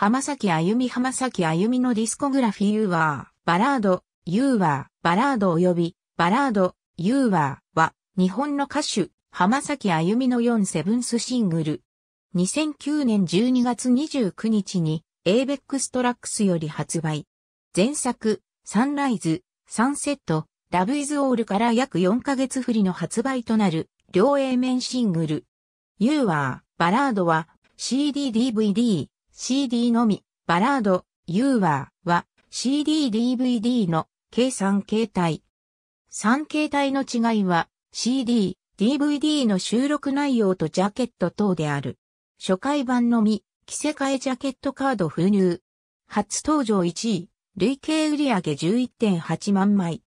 浜崎あゆみ浜崎あゆみのディスコグラフィーユーワー、バラード、ユーワー、バラード及び、バラード、ユーワーは、日本の歌手、浜崎あゆみの4セブンスシングル。2009年12月29日に、エイベックストラックスより発売。前作、サンライズ、サンセット、ラブイズオールから約4ヶ月振りの発売となる、両 A 面シングル。ユーワー、バラードは CD DVD CD のみ、バラード、ユーワーは CD-DVD の計算形態。3形態の違いは CD、DVD の収録内容とジャケット等である。初回版のみ、着せ替えジャケットカード封入。初登場1位、累計売上11.8万枚。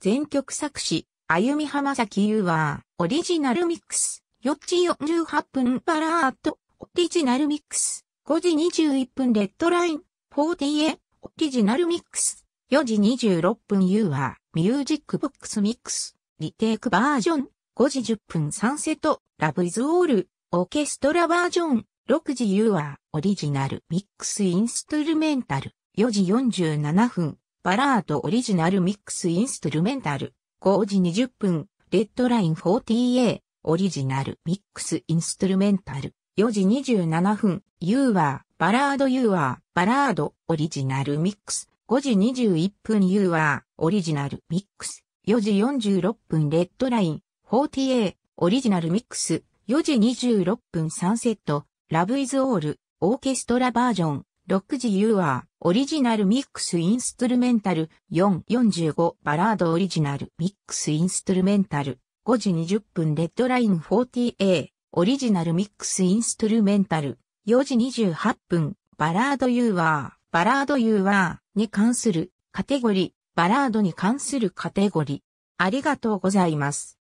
全曲作詞、あゆみ浜崎ユーワー、オリジナルミックス。4時48分バラート、オリジナルミックス。5時21分レッドライン、40 a オリジナルミックス。4時26分ユーアミュージックボックスミックス。リテイクバージョン。5時10分サンセット、ラブイズオール、オーケストラバージョン。6時ユーアオリジナルミックスインストゥルメンタル。4時47分、バラートオリジナルミックスインストゥルメンタル。5時20分、レッドライン 40A。オリジナル、ミックスインストゥルメンタル、4時27分、ユーワー、バラードユーワー、バラード、オリジナルミックス、5時21分ユーワー、オリジナルミックス、4時46分レッドライン、40A、オリジナルミックス、4時26分サンセット、ラブイズオール、オーケストラバージョン、6時ユーワー、オリジナルミックスインストゥルメンタル、445バラードオリジナルミックスインストゥルメンタル、5時20分レッドライン 40A オリジナルミックスインストゥルメンタル4時28分バラードユーワーバラードユーワーに関するカテゴリーバラードに関するカテゴリーありがとうございます。